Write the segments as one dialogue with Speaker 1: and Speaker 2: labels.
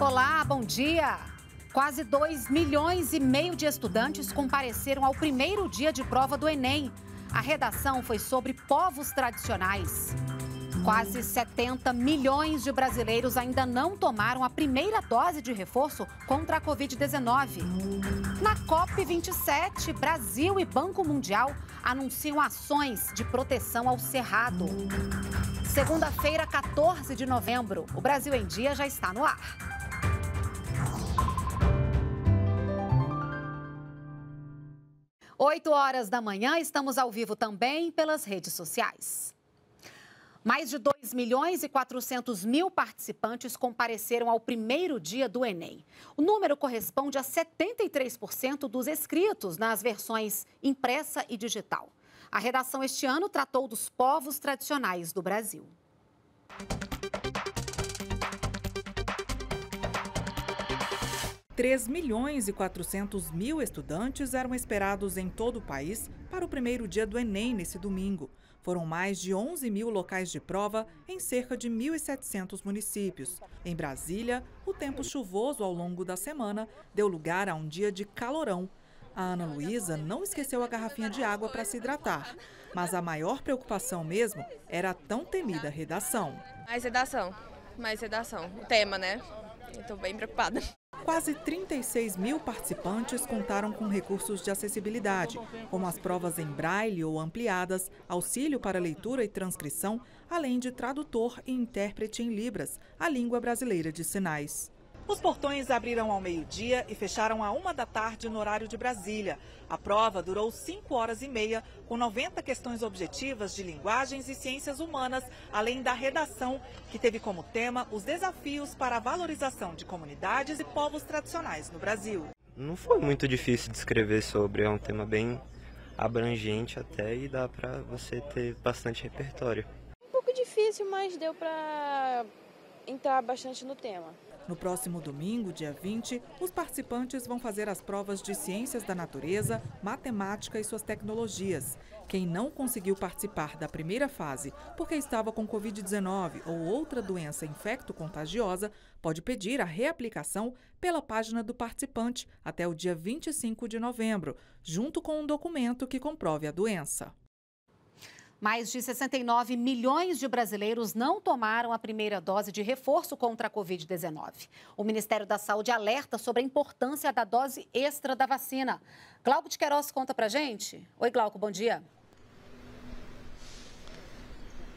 Speaker 1: Olá, bom dia! Quase 2 milhões e meio de estudantes compareceram ao primeiro dia de prova do Enem. A redação foi sobre povos tradicionais. Quase 70 milhões de brasileiros ainda não tomaram a primeira dose de reforço contra a Covid-19. Na COP27, Brasil e Banco Mundial anunciam ações de proteção ao cerrado. Segunda-feira, 14 de novembro, o Brasil em Dia já está no ar. 8 horas da manhã, estamos ao vivo também pelas redes sociais. Mais de 2 milhões e 400 mil participantes compareceram ao primeiro dia do Enem. O número corresponde a 73% dos escritos nas versões impressa e digital. A redação este ano tratou dos povos tradicionais do Brasil.
Speaker 2: 3 milhões e 400 mil estudantes eram esperados em todo o país para o primeiro dia do Enem nesse domingo. Foram mais de 11 mil locais de prova em cerca de 1.700 municípios. Em Brasília, o tempo chuvoso ao longo da semana deu lugar a um dia de calorão. A Ana Luísa não esqueceu a garrafinha de água para se hidratar, mas a maior preocupação mesmo era a tão temida redação. Mais redação, mais redação. O tema, né? Estou bem preocupada. Quase 36 mil participantes contaram com recursos de acessibilidade, como as provas em braille ou ampliadas, auxílio para leitura e transcrição, além de tradutor e intérprete em Libras, a língua brasileira de sinais. Os portões abriram ao meio-dia e fecharam à uma da tarde no horário de Brasília. A prova durou cinco horas e meia, com 90 questões objetivas de linguagens e ciências humanas, além da redação, que teve como tema os desafios para a valorização de comunidades e povos tradicionais no Brasil.
Speaker 3: Não foi muito difícil de escrever sobre, é um tema bem abrangente até e dá para você ter bastante repertório.
Speaker 4: Um pouco difícil, mas deu para entrar bastante no tema.
Speaker 2: No próximo domingo, dia 20, os participantes vão fazer as provas de ciências da natureza, matemática e suas tecnologias. Quem não conseguiu participar da primeira fase porque estava com Covid-19 ou outra doença infecto-contagiosa pode pedir a reaplicação pela página do participante até o dia 25 de novembro, junto com um documento que comprove a doença.
Speaker 1: Mais de 69 milhões de brasileiros não tomaram a primeira dose de reforço contra a Covid-19. O Ministério da Saúde alerta sobre a importância da dose extra da vacina. Glauco de Queiroz conta pra gente. Oi, Glauco, bom dia.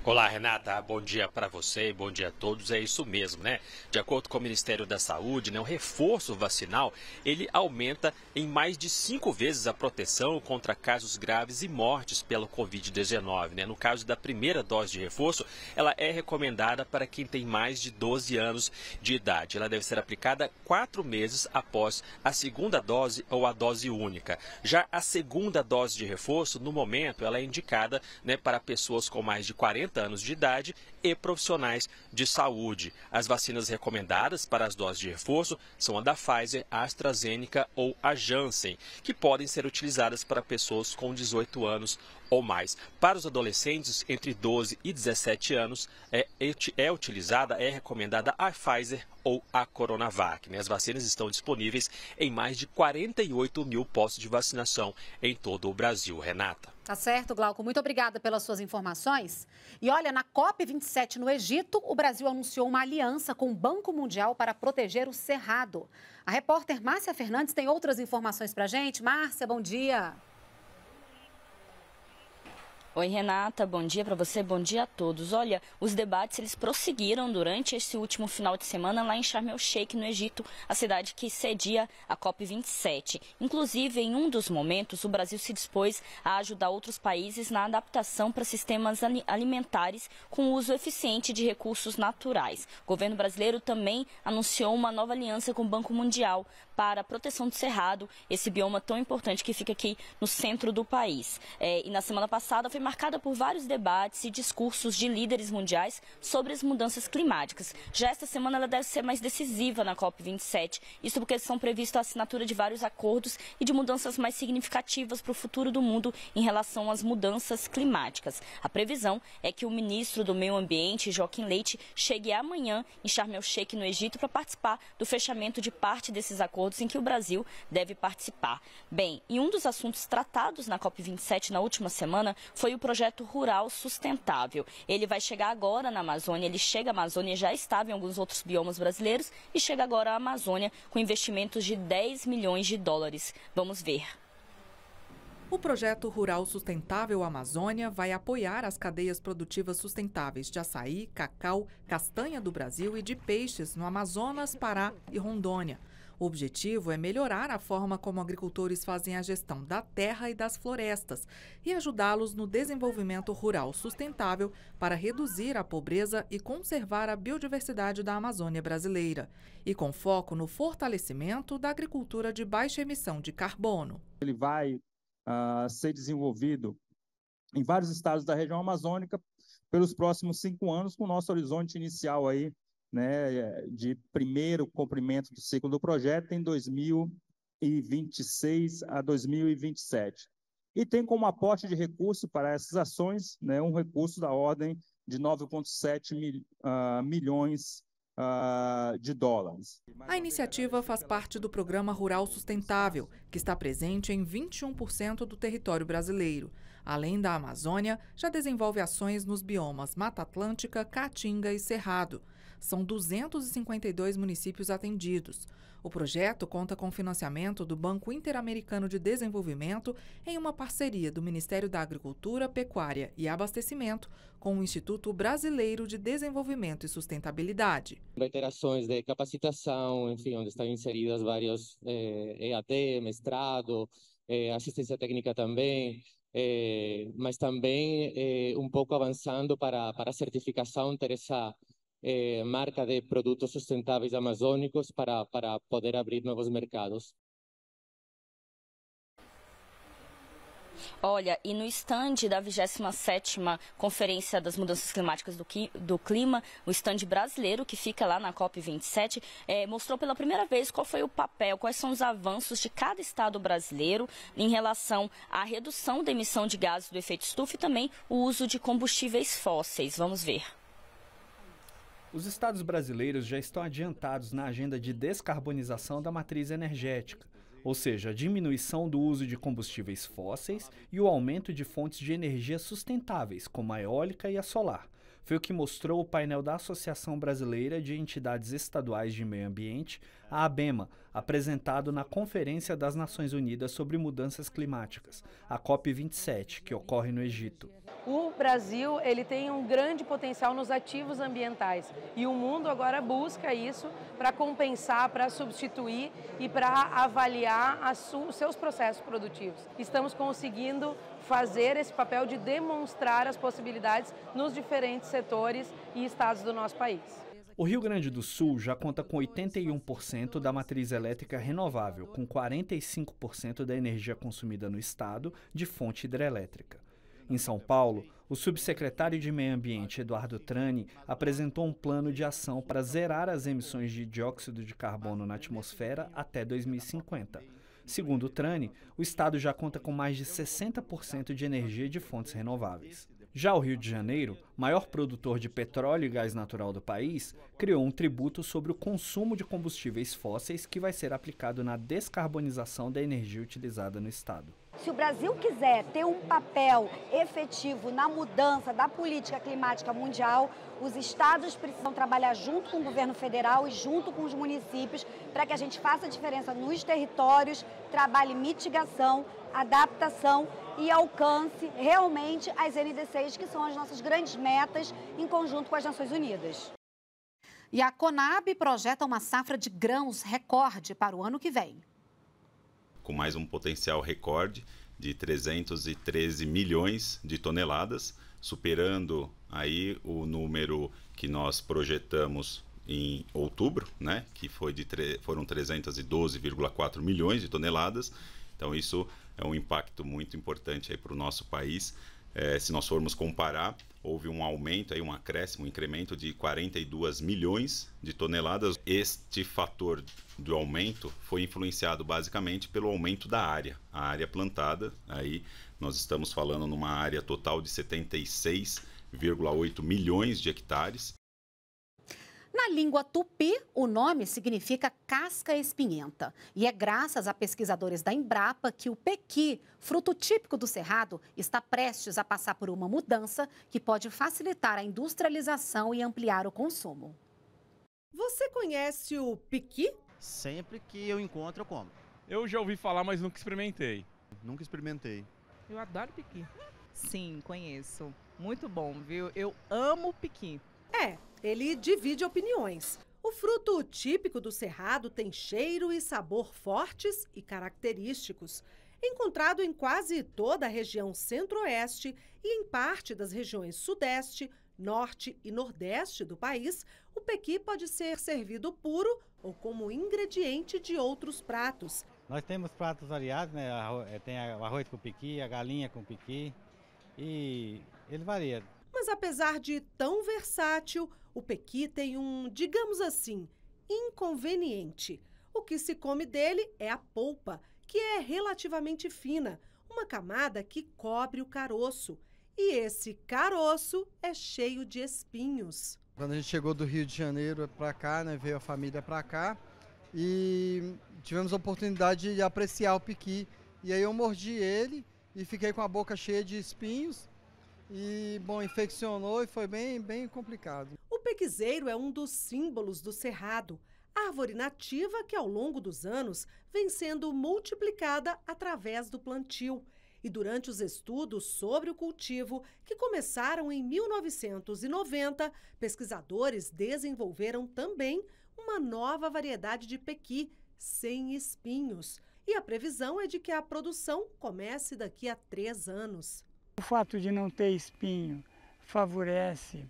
Speaker 5: Olá, Renata. Bom dia para você e bom dia a todos. É isso mesmo, né? De acordo com o Ministério da Saúde, né, o reforço vacinal ele aumenta em mais de cinco vezes a proteção contra casos graves e mortes pelo Covid-19. Né? No caso da primeira dose de reforço, ela é recomendada para quem tem mais de 12 anos de idade. Ela deve ser aplicada quatro meses após a segunda dose ou a dose única. Já a segunda dose de reforço, no momento, ela é indicada né, para pessoas com mais de 40 60 anos de idade e profissionais de saúde. As vacinas recomendadas para as doses de reforço são a da Pfizer, a AstraZeneca ou a Janssen, que podem ser utilizadas para pessoas com 18 anos ou mais. Para os adolescentes entre 12 e 17 anos, é, é utilizada, é recomendada a Pfizer ou a Coronavac. Né? As vacinas estão disponíveis em mais de 48 mil postos de vacinação em todo o Brasil. Renata.
Speaker 1: Tá certo, Glauco. Muito obrigada pelas suas informações. E olha, na COP27 no Egito, o Brasil anunciou uma aliança com o Banco Mundial para proteger o Cerrado. A repórter Márcia Fernandes tem outras informações para gente. Márcia, bom dia.
Speaker 4: Oi, Renata, bom dia para você, bom dia a todos. Olha, os debates eles prosseguiram durante esse último final de semana lá em Sharm el Sheikh, no Egito, a cidade que cedia a COP27. Inclusive, em um dos momentos, o Brasil se dispôs a ajudar outros países na adaptação para sistemas alimentares com uso eficiente de recursos naturais. O governo brasileiro também anunciou uma nova aliança com o Banco Mundial para a proteção do cerrado, esse bioma tão importante que fica aqui no centro do país. É, e na semana passada foi marcada por vários debates e discursos de líderes mundiais sobre as mudanças climáticas. Já esta semana ela deve ser mais decisiva na COP27, isso porque são previstos a assinatura de vários acordos e de mudanças mais significativas para o futuro do mundo em relação às mudanças climáticas. A previsão é que o ministro do Meio Ambiente, Joaquim Leite, chegue amanhã em Sharm el-Sheikh, no Egito, para participar do fechamento de parte desses acordos em que o Brasil deve participar. Bem, e um dos assuntos tratados na COP27 na última semana foi o projeto Rural Sustentável. Ele vai chegar agora na Amazônia, ele chega à Amazônia, já estava em alguns outros biomas brasileiros e chega agora à Amazônia com investimentos de 10 milhões de dólares. Vamos ver.
Speaker 2: O projeto Rural Sustentável Amazônia vai apoiar as cadeias produtivas sustentáveis de açaí, cacau, castanha do Brasil e de peixes no Amazonas, Pará e Rondônia. O objetivo é melhorar a forma como agricultores fazem a gestão da terra e das florestas e ajudá-los no desenvolvimento rural sustentável para reduzir a pobreza e conservar a biodiversidade da Amazônia brasileira, e com foco no fortalecimento da agricultura de baixa emissão de carbono.
Speaker 5: Ele vai uh, ser desenvolvido em vários estados da região amazônica pelos próximos cinco anos, com o nosso horizonte inicial aí né, de primeiro cumprimento do ciclo do projeto em 2026 a 2027. E tem como aporte de recurso para essas ações né, um recurso da ordem de 9,7 mil, uh, milhões ah, de dólares.
Speaker 2: A iniciativa faz parte do Programa Rural Sustentável, que está presente em 21% do território brasileiro. Além da Amazônia, já desenvolve ações nos biomas Mata Atlântica, Caatinga e Cerrado. São 252 municípios atendidos. O projeto conta com financiamento do Banco Interamericano de Desenvolvimento em uma parceria do Ministério da Agricultura, Pecuária e Abastecimento com o Instituto Brasileiro de Desenvolvimento e Sustentabilidade.
Speaker 5: Iterações de capacitação, enfim, onde estão inseridas vários eh, EAD, mestrado, eh, assistência técnica também, eh, mas também eh, um pouco avançando para, para a certificação, ter essa eh, marca de produtos sustentáveis amazônicos para, para poder abrir novos mercados.
Speaker 4: Olha, e no estande da 27ª Conferência das Mudanças Climáticas do, do Clima, o estande brasileiro que fica lá na COP27, é, eh, mostrou pela primeira vez qual foi o papel, quais são os avanços de cada estado brasileiro em relação à redução da emissão de gases do efeito estufa e também o uso de combustíveis fósseis. Vamos ver.
Speaker 3: Os estados brasileiros já estão adiantados na agenda de descarbonização da matriz energética, ou seja, a diminuição do uso de combustíveis fósseis e o aumento de fontes de energia sustentáveis, como a eólica e a solar. Foi o que mostrou o painel da Associação Brasileira de Entidades Estaduais de Meio Ambiente, a ABEMA, apresentado na Conferência das Nações Unidas sobre Mudanças Climáticas, a COP27, que ocorre no Egito.
Speaker 6: O Brasil ele tem um grande potencial nos ativos ambientais e o mundo agora busca isso para compensar, para substituir e para avaliar os seus processos produtivos. Estamos conseguindo fazer esse papel de demonstrar as possibilidades nos diferentes setores e estados do nosso país.
Speaker 3: O Rio Grande do Sul já conta com 81% da matriz elétrica renovável, com 45% da energia consumida no estado de fonte hidrelétrica. Em São Paulo, o subsecretário de Meio Ambiente, Eduardo Trani, apresentou um plano de ação para zerar as emissões de dióxido de carbono na atmosfera até 2050. Segundo o Trane, o estado já conta com mais de 60% de energia de fontes renováveis. Já o Rio de Janeiro, maior produtor de petróleo e gás natural do país, criou um tributo sobre o consumo de combustíveis fósseis que vai ser aplicado na descarbonização da energia utilizada no estado.
Speaker 4: Se o Brasil quiser ter um papel efetivo na mudança da política climática mundial, os estados precisam trabalhar junto com o governo federal e junto com os municípios para que a gente faça a diferença nos territórios, trabalhe mitigação, adaptação e alcance realmente as NDCs, que são as nossas grandes metas em conjunto com as Nações Unidas.
Speaker 1: E a Conab projeta uma safra de grãos recorde para o ano que vem
Speaker 5: com mais um potencial recorde de 313 milhões de toneladas, superando aí o número que nós projetamos em outubro, né, que foi de foram 312,4 milhões de toneladas. Então isso é um impacto muito importante aí para o nosso país. É, se nós formos comparar, houve um aumento, aí, um acréscimo, um incremento de 42 milhões de toneladas. Este fator do aumento foi influenciado basicamente pelo aumento da área, a área plantada. Aí nós estamos falando numa área total de 76,8 milhões de hectares
Speaker 1: na língua tupi, o nome significa casca espinhenta. E é graças a pesquisadores da Embrapa que o pequi, fruto típico do cerrado, está prestes a passar por uma mudança que pode facilitar a industrialização e ampliar o consumo.
Speaker 6: Você conhece
Speaker 5: o pequi? Sempre que eu encontro, eu como. Eu já ouvi falar, mas nunca experimentei. Nunca experimentei.
Speaker 6: Eu adoro pequi. Sim, conheço. Muito bom, viu? Eu amo pequi. É, ele divide opiniões. O fruto típico do cerrado tem cheiro e sabor fortes e característicos. Encontrado em quase toda a região centro-oeste e em parte das regiões sudeste, norte e nordeste do país, o pequi pode ser servido puro ou como ingrediente de outros pratos.
Speaker 5: Nós temos pratos variados, né? Eh, tem arroz com pequi, a galinha com pequi, e ele varia
Speaker 6: mas apesar de tão versátil, o pequi tem um, digamos assim, inconveniente. O que se come dele é a polpa, que é relativamente fina, uma camada que cobre o caroço. E esse caroço é cheio de espinhos. Quando a gente chegou do Rio de Janeiro para cá, né, veio a família para cá e tivemos a oportunidade de apreciar o piqui. E aí eu mordi ele e fiquei com a boca cheia de espinhos e, bom, infeccionou e foi bem, bem complicado. O pequizeiro é um dos símbolos do cerrado, árvore nativa que ao longo dos anos vem sendo multiplicada através do plantio. E durante os estudos sobre o cultivo, que começaram em 1990, pesquisadores desenvolveram também uma nova variedade de pequi sem espinhos. E a previsão é de que a produção comece daqui a três anos.
Speaker 3: O fato de não ter espinho favorece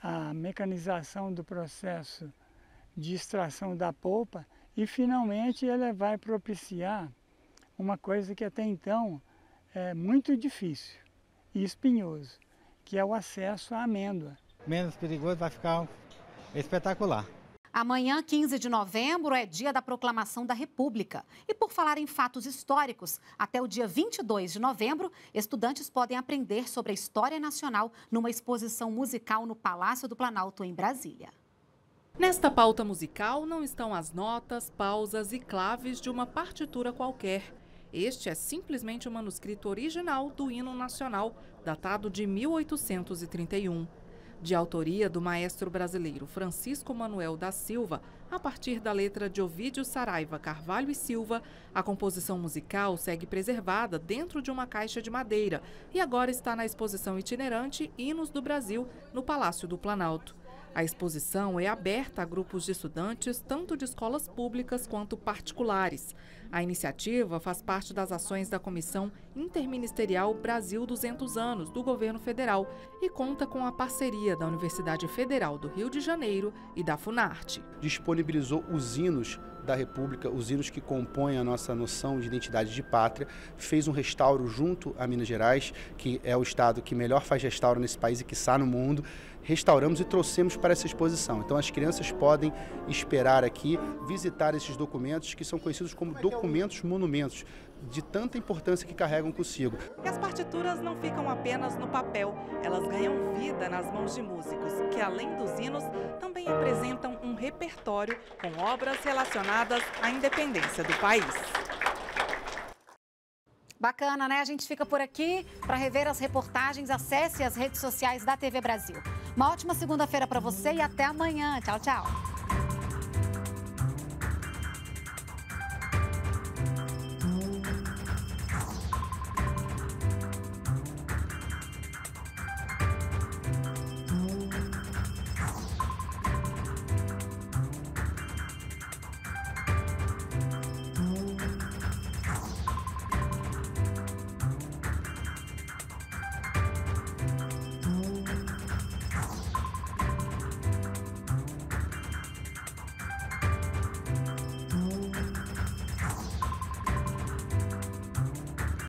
Speaker 3: a mecanização do processo de extração da polpa e finalmente ela vai propiciar uma coisa que até então é muito difícil e espinhoso, que é o acesso
Speaker 1: à amêndoa.
Speaker 5: Menos perigoso vai ficar espetacular.
Speaker 1: Amanhã, 15 de novembro, é dia da proclamação da República. E por falar em fatos históricos, até o dia 22 de novembro, estudantes podem aprender sobre a história nacional numa exposição musical no Palácio do Planalto, em Brasília.
Speaker 2: Nesta pauta musical não estão as notas, pausas e claves de uma partitura qualquer. Este é simplesmente o manuscrito original do hino nacional, datado de 1831 de autoria do maestro brasileiro Francisco Manuel da Silva, a partir da letra de Ovídio Saraiva Carvalho e Silva, a composição musical segue preservada dentro de uma caixa de madeira e agora está na exposição itinerante Hinos do Brasil, no Palácio do Planalto. A exposição é aberta a grupos de estudantes, tanto de escolas públicas quanto particulares. A iniciativa faz parte das ações da Comissão Interministerial Brasil 200 Anos do Governo Federal e conta com a parceria da Universidade Federal do Rio de Janeiro e da Funarte.
Speaker 5: Disponibilizou os hinos da República, os hinos que compõem a nossa noção de identidade de pátria, fez um restauro junto a Minas Gerais, que é o estado que melhor faz restauro nesse país e que está no mundo, restauramos e trouxemos para essa exposição. Então as crianças podem esperar aqui, visitar esses documentos que são conhecidos como é é documentos monumentos, de tanta importância que carregam consigo.
Speaker 2: E as partituras não ficam apenas no papel, elas ganham vida nas mãos de músicos, que além dos hinos, também apresentam um repertório com obras relacionadas à independência do país.
Speaker 1: Bacana, né? A gente fica por aqui. Para rever as reportagens, acesse as redes sociais da TV Brasil. Uma ótima segunda-feira para você e até amanhã. Tchau, tchau.